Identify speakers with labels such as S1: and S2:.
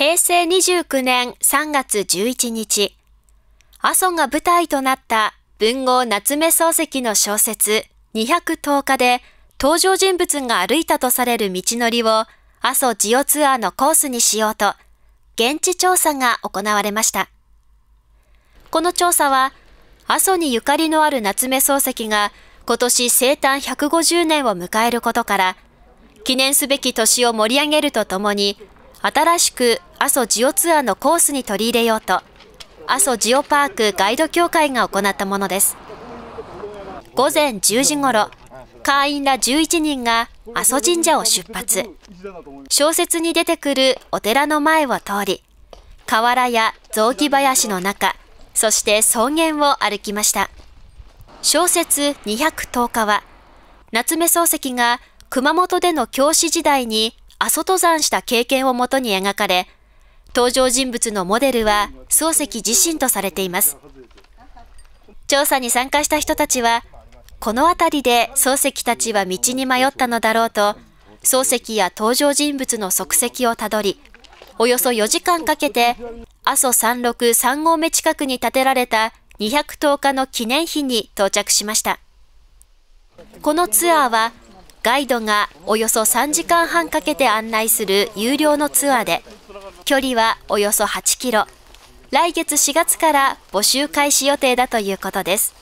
S1: 平成29年3月11日、阿蘇が舞台となった文豪夏目漱石の小説210日で登場人物が歩いたとされる道のりを阿蘇ジオツアーのコースにしようと現地調査が行われました。この調査は阿蘇にゆかりのある夏目漱石が今年生誕150年を迎えることから記念すべき年を盛り上げるとともに新しく阿蘇ジオツアーのコースに取り入れようと、阿蘇ジオパークガイド協会が行ったものです。午前10時ごろ、会員ら11人が阿蘇神社を出発。小説に出てくるお寺の前を通り、河原や雑木林の中、そして草原を歩きました。小説210日は、夏目漱石が熊本での教師時代に阿蘇登山した経験をもとに描かれ、登場人物のモデルは漱石自身とされています。調査に参加した人たちは、この辺りで漱石たちは道に迷ったのだろうと、漱石や登場人物の足跡をたどり、およそ4時間かけて、阿蘇山麓3合目近くに建てられた210日の記念碑に到着しました。このツアーは、ガイドがおよそ3時間半かけて案内する有料のツアーで、距離はおよそ8キロ。来月4月から募集開始予定だということです。